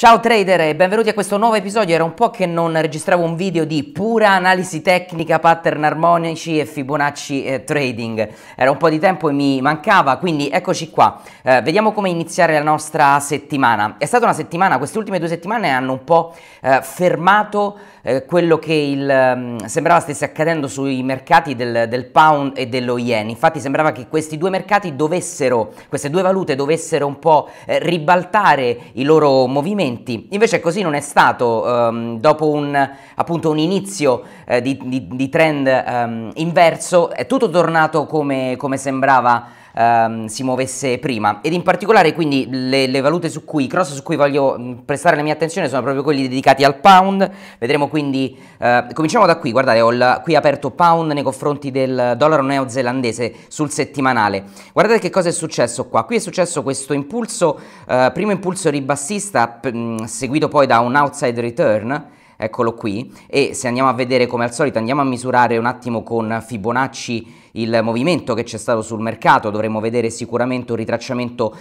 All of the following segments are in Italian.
Ciao trader e benvenuti a questo nuovo episodio, era un po' che non registravo un video di pura analisi tecnica, pattern armonici e Fibonacci eh, trading, era un po' di tempo e mi mancava, quindi eccoci qua, eh, vediamo come iniziare la nostra settimana, è stata una settimana, queste ultime due settimane hanno un po' eh, fermato eh, quello che il, mm, sembrava stesse accadendo sui mercati del, del pound e dello yen, infatti sembrava che questi due mercati dovessero, queste due valute dovessero un po' eh, ribaltare i loro movimenti, investimenti. Invece così non è stato, um, dopo un, appunto, un inizio eh, di, di, di, trend um, inverso, è tutto tornato come, come sembrava ehm, si muovesse prima ed in particolare quindi le, le valute su cui, i cross su cui voglio mm, prestare la mia attenzione sono proprio quelli dedicati al pound, vedremo quindi, eh, cominciamo da qui, guardate ho il, qui aperto pound nei confronti del dollaro neozelandese sul settimanale, guardate che cosa è successo qua, qui è successo questo impulso, eh, primo impulso ribassista mh, mm, seguito poi da un outside return, eccolo qui, e se andiamo a vedere come al solito andiamo a misurare un attimo con Fibonacci il movimento che c'è stato sul mercato, dovremmo vedere sicuramente un ritracciamento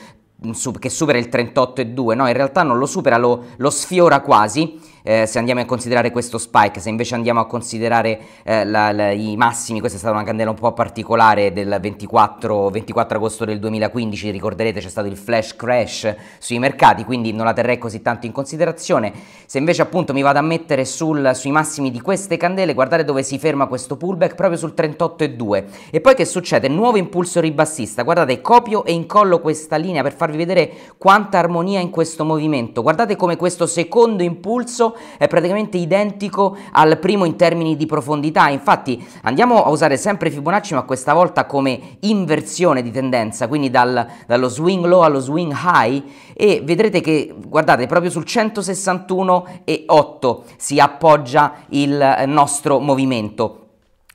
mm, che supera il 38,2, no in realtà non lo supera, lo, lo sfiora quasi, eh, se andiamo a considerare questo spike, se invece andiamo a considerare eh, la, la, i massimi, questa è stata una candela un po' particolare del 24, 24 agosto del 2015, ricorderete c'è stato il flash crash sui mercati, quindi non la terrei così tanto in considerazione. Se invece appunto mi vado a mettere sul, sui massimi di queste candele, guardate dove si ferma questo pullback, proprio sul 38,2. E poi che succede? Nuovo impulso ribassista, guardate, copio e incollo questa linea per farvi vedere quanta armonia in questo movimento. Guardate come questo secondo impulso è praticamente identico al primo in termini di profondità, infatti andiamo a usare sempre Fibonacci ma questa volta come inversione di tendenza, quindi dal, dallo swing low allo swing high e vedrete che, guardate, proprio sul 161 e 8 si appoggia il eh, nostro movimento.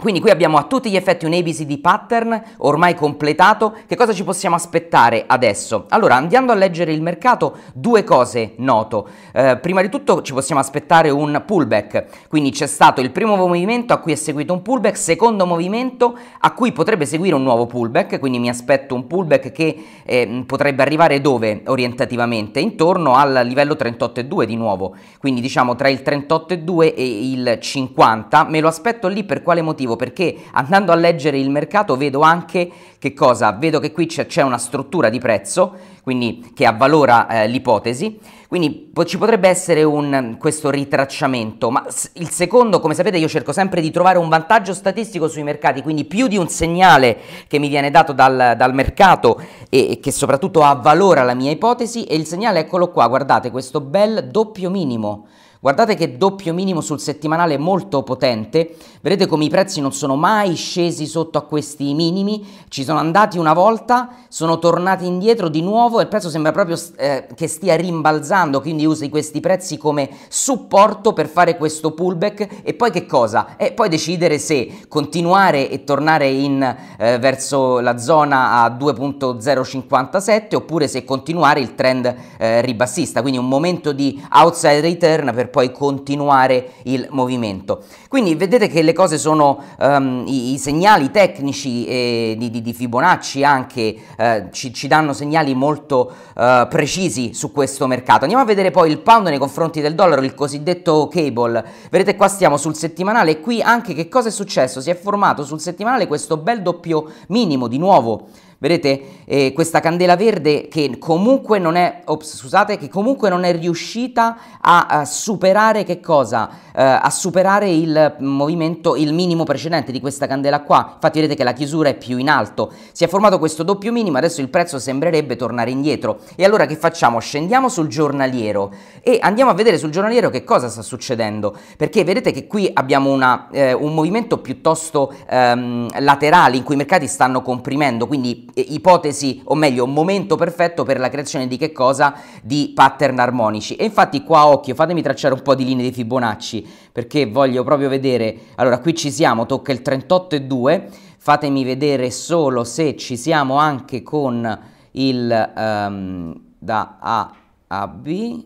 Quindi qui abbiamo a tutti gli effetti un ABCD pattern ormai completato, che cosa ci possiamo aspettare adesso? Allora, andando a leggere il mercato, due cose noto. Eh, prima di tutto ci possiamo aspettare un pullback, quindi c'è stato il primo movimento a cui è seguito un pullback, secondo movimento a cui potrebbe seguire un nuovo pullback, quindi mi aspetto un pullback che eh, potrebbe arrivare dove orientativamente? Intorno al livello 38,2 di nuovo, quindi diciamo tra il 38,2 e il 50, me lo aspetto lì per quale motivo? positivo perché andando a leggere il mercato vedo anche che cosa? Vedo che qui c'è una struttura di prezzo, quindi che avvalora eh, l'ipotesi, quindi po ci potrebbe essere un, questo ritracciamento, ma il secondo, come sapete, io cerco sempre di trovare un vantaggio statistico sui mercati, quindi più di un segnale che mi viene dato dal, dal mercato e, e che soprattutto avvalora la mia ipotesi, e il segnale eccolo qua, guardate questo bel doppio minimo. Guardate che doppio minimo sul settimanale molto potente, vedete come i prezzi non sono mai scesi sotto a questi minimi, ci sono andati una volta, sono tornati indietro di nuovo e il prezzo sembra proprio eh, che stia rimbalzando, quindi usi questi prezzi come supporto per fare questo pullback e poi che cosa? E poi decidere se continuare e tornare in, eh, verso la zona a 2.057 oppure se continuare il trend eh, ribassista, quindi un momento di outside return per poi continuare il movimento. Quindi vedete che le cose sono, um, i, i, segnali tecnici eh, di, di, Fibonacci anche eh, ci, ci, danno segnali molto eh, precisi su questo mercato. Andiamo a vedere poi il pound nei confronti del dollaro, il cosiddetto cable. Vedete qua stiamo sul settimanale e qui anche che cosa è successo? Si è formato sul settimanale questo bel doppio minimo di nuovo Vedete eh, questa candela verde che comunque non è, ops, scusate, che comunque non è riuscita a, a superare che cosa? Eh, a superare il movimento, il minimo precedente di questa candela qua. Infatti vedete che la chiusura è più in alto. Si è formato questo doppio minimo, adesso il prezzo sembrerebbe tornare indietro. E allora che facciamo? Scendiamo sul giornaliero e andiamo a vedere sul giornaliero che cosa sta succedendo. Perché vedete che qui abbiamo una, eh, un movimento piuttosto ehm, laterale in cui i mercati stanno comprimendo, quindi ipotesi, o meglio, un momento perfetto per la creazione di che cosa? Di pattern armonici. E infatti qua occhio, fatemi tracciare un po' di linee di Fibonacci, perché voglio proprio vedere, allora qui ci siamo, tocca il 38,2, fatemi vedere solo se ci siamo anche con il um, da A a B,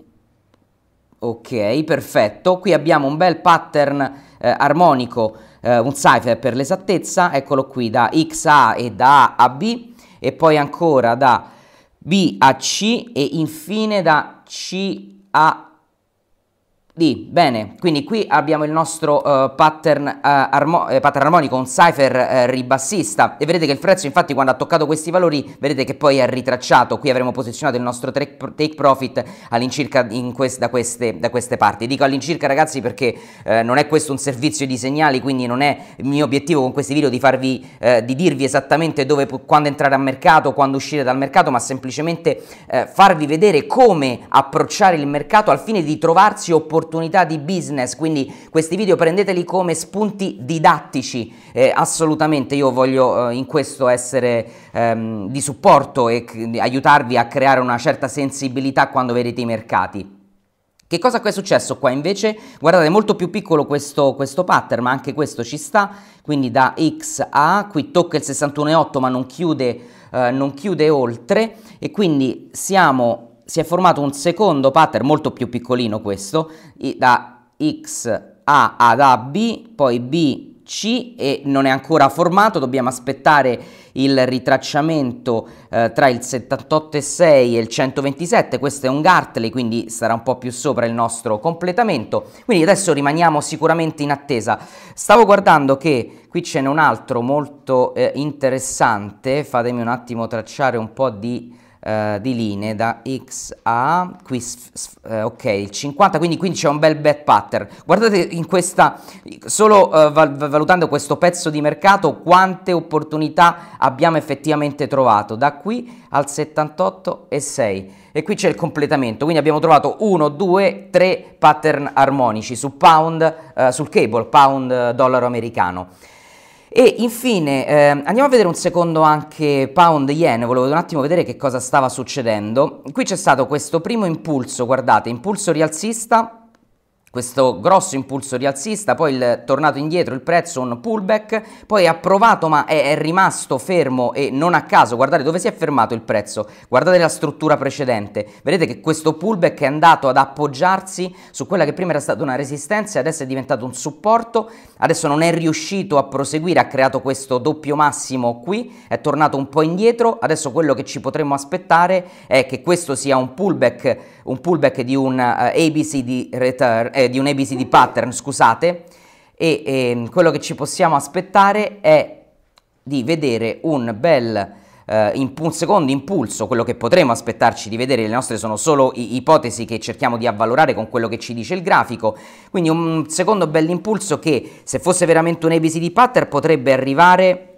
ok, perfetto, qui abbiamo un bel pattern eh, armonico, eh, un cipher per l'esattezza, eccolo qui da XA e da A a B, e poi ancora da B a C e infine da C a D, bene, quindi qui abbiamo il nostro uh, pattern, uh, armo eh, pattern, armonico, un cipher eh, ribassista e vedete che il prezzo infatti quando ha toccato questi valori vedete che poi è ritracciato, qui avremo posizionato il nostro take profit all'incirca da, da, queste, parti, dico all'incirca ragazzi perché eh, non è questo un servizio di segnali quindi non è il mio obiettivo con questi video di, farvi, eh, di dirvi esattamente dove, quando entrare a mercato, quando uscire dal mercato ma semplicemente farvi vedere come approcciare il mercato al fine di trovarsi opportunità opportunità di business, quindi questi video prendeteli come spunti didattici, eh, assolutamente io voglio eh, in questo essere ehm, di supporto e aiutarvi a creare una certa sensibilità quando vedete i mercati. Che cosa è successo qua invece? Guardate, molto più piccolo questo, questo, pattern, ma anche questo ci sta, quindi da X a, qui tocca il 61,8 ma non chiude, eh, non chiude oltre, e quindi siamo si è formato un secondo pattern molto più piccolino questo, da X A ad A B, poi B C e non è ancora formato, dobbiamo aspettare il ritracciamento eh, tra il 78,6 e il 127, questo è un Gartley quindi sarà un po' più sopra il nostro completamento, quindi adesso rimaniamo sicuramente in attesa. Stavo guardando che qui ce n'è un altro molto eh, interessante, fatemi un attimo tracciare un po' di eh, di linee da X a qui, eh, ok, il 50, quindi, quindi c'è un bel bad pattern. Guardate in questa, solo eh, valutando questo pezzo di mercato, quante opportunità abbiamo effettivamente trovato, da qui al 78 e 6 e qui c'è il completamento, quindi abbiamo trovato 1, 2, 3 pattern armonici su pound, eh, sul cable, pound eh, dollaro americano. E infine eh, andiamo a vedere un secondo anche pound yen, volevo un attimo vedere che cosa stava succedendo. Qui c'è stato questo primo impulso, guardate, impulso rialzista questo grosso impulso rialzista, poi il, tornato indietro il prezzo, un pullback, poi ha provato ma è, è, rimasto fermo e non a caso, guardate dove si è fermato il prezzo, guardate la struttura precedente, vedete che questo pullback è andato ad appoggiarsi su quella che prima era stata una resistenza e adesso è diventato un supporto, adesso non è riuscito a proseguire, ha creato questo doppio massimo qui, è tornato un po' indietro, adesso quello che ci potremmo aspettare è che questo sia un pullback, un pullback di un uh, eh, ABC di return, eh, di un ABCD pattern, scusate, e, e ehm, quello che ci possiamo aspettare è di vedere un bel eh, impu secondo impulso, quello che potremo aspettarci di vedere, le nostre sono solo ipotesi che cerchiamo di avvalorare con quello che ci dice il grafico, quindi un secondo bel impulso che se fosse veramente un ABCD pattern potrebbe arrivare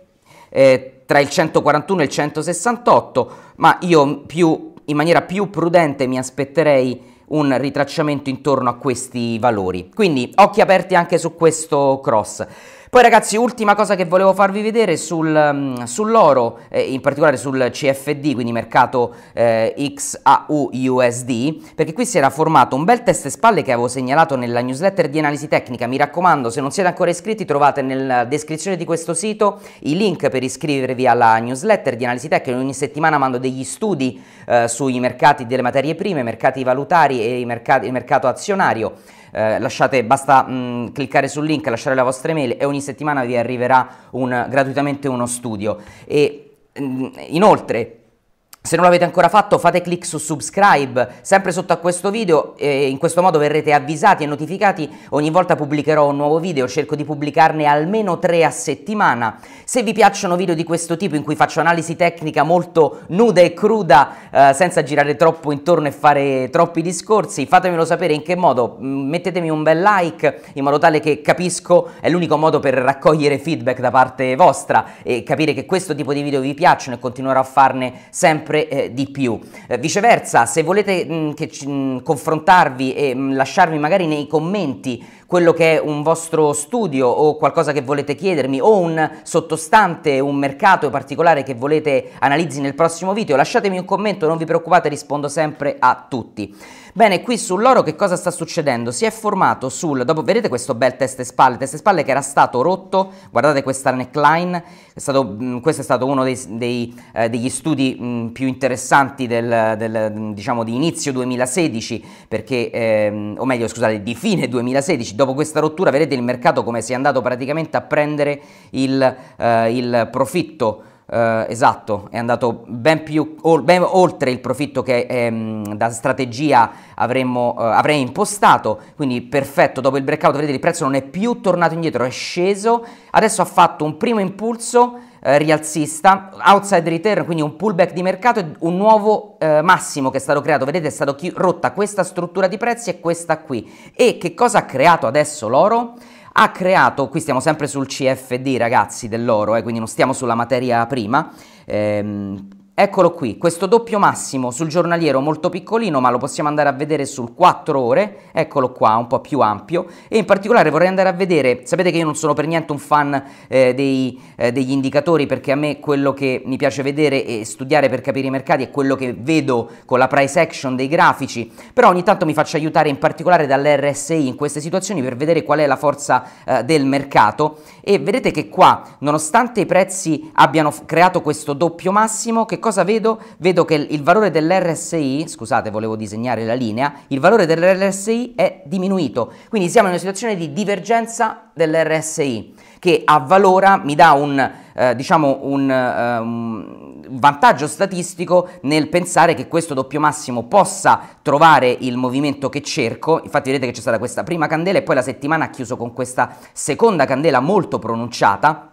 eh, tra il 141 e il 168, ma io più, in maniera più prudente mi aspetterei un ritracciamento intorno a questi valori. Quindi occhi aperti anche su questo cross. Poi ragazzi, ultima cosa che volevo farvi vedere sul, mm, sull'oro, eh, in particolare sul CFD, quindi mercato eh, XAU-USD, perché qui si era formato un bel test spalle che avevo segnalato nella newsletter di analisi tecnica. Mi raccomando, se non siete ancora iscritti, trovate nella descrizione di questo sito i link per iscrivervi alla newsletter di analisi tecnica. Ogni settimana mando degli studi eh, sui mercati delle materie prime, mercati valutari e mercati, il mercato azionario. Eh, lasciate, basta mh, mm, cliccare sul link, lasciare la vostra email e ogni ogni settimana vi arriverà un, gratuitamente uno studio. E, mm, Inoltre, se non l'avete ancora fatto fate clic su subscribe sempre sotto a questo video e in questo modo verrete avvisati e notificati ogni volta pubblicherò un nuovo video, cerco di pubblicarne almeno tre a settimana. Se vi piacciono video di questo tipo in cui faccio analisi tecnica molto nuda e cruda eh, senza girare troppo intorno e fare troppi discorsi fatemelo sapere in che modo, mm, mettetemi un bel like in modo tale che capisco è l'unico modo per raccogliere feedback da parte vostra e capire che questo tipo di video vi piacciono e continuerò a farne sempre sempre eh, di più. Eh, viceversa, se volete mh, che, mh, confrontarvi e mh, lasciarmi magari nei commenti quello che è un vostro studio o qualcosa che volete chiedermi o un sottostante, un mercato particolare che volete analizzi nel prossimo video, lasciatemi un commento, non vi preoccupate, rispondo sempre a tutti. Bene, qui sull'oro che cosa sta succedendo? Si è formato sul, dopo vedete questo bel test spalle, test spalle che era stato rotto, guardate questa neckline, è stato, mm, questo è stato uno dei, dei, eh, degli studi mh, mm, più interessanti del, del, diciamo, di inizio 2016, perché, eh, o meglio scusate, di fine 2016, dopo questa rottura vedete il mercato come si è andato praticamente a prendere il, eh, il profitto eh, esatto, è andato ben più o, ben oltre il profitto che ehm, da strategia avremmo, eh, avrei impostato, quindi perfetto, dopo il breakout vedete il prezzo non è più tornato indietro, è sceso, adesso ha fatto un primo impulso eh, rialzista, outside return, quindi un pullback di mercato e un nuovo eh, massimo che è stato creato, vedete è stata rotta questa struttura di prezzi e questa qui. E che cosa ha creato adesso l'oro? Ha creato, qui stiamo sempre sul CFD ragazzi dell'oro, eh, quindi non stiamo sulla materia prima, ehm, Eccolo qui, questo doppio massimo sul giornaliero molto piccolino, ma lo possiamo andare a vedere sul 4 ore, eccolo qua, un po' più ampio, e in particolare vorrei andare a vedere, sapete che io non sono per niente un fan eh, dei, eh, degli indicatori, perché a me quello che mi piace vedere e studiare per capire i mercati è quello che vedo con la price action dei grafici, però ogni tanto mi faccio aiutare in particolare dall'RSI in queste situazioni per vedere qual è la forza eh, del mercato, e vedete che qua, nonostante i prezzi abbiano creato questo doppio massimo, che cosa cosa vedo? Vedo che il valore dell'RSI, scusate volevo disegnare la linea, il valore dell'RSI è diminuito, quindi siamo in una situazione di divergenza dell'RSI che avvalora, mi dà un, eh, diciamo un, eh, un, vantaggio statistico nel pensare che questo doppio massimo possa trovare il movimento che cerco. Infatti vedete che c'è stata questa prima candela e poi la settimana ha chiuso con questa seconda candela molto pronunciata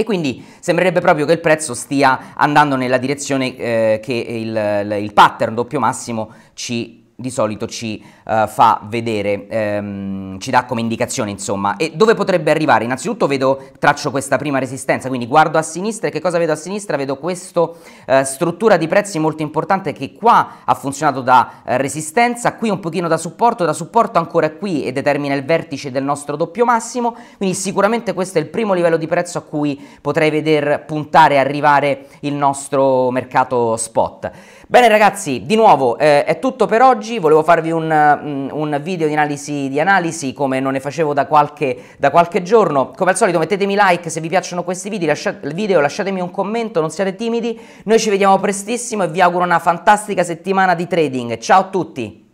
e quindi sembrerebbe proprio che il prezzo stia andando nella direzione eh, che il, il, il pattern doppio massimo ci di solito ci uh, fa vedere, ehm, ci dà come indicazione insomma. E dove potrebbe arrivare? Innanzitutto vedo, traccio questa prima resistenza, quindi guardo a sinistra e che cosa vedo a sinistra? Vedo questa uh, eh, struttura di prezzi molto importante che qua ha funzionato da uh, resistenza, qui un pochino da supporto, da supporto ancora qui e determina il vertice del nostro doppio massimo, quindi sicuramente questo è il primo livello di prezzo a cui potrei veder puntare e arrivare il nostro mercato spot. Bene ragazzi, di nuovo eh, è tutto per oggi oggi volevo farvi un, mm, un video di analisi, di analisi, come non ne facevo da qualche, da qualche, giorno. Come al solito mettetemi like se vi piacciono questi video, lasciate, video, lasciatemi un commento, non siate timidi. Noi ci vediamo prestissimo e vi auguro una fantastica settimana di trading. Ciao a tutti!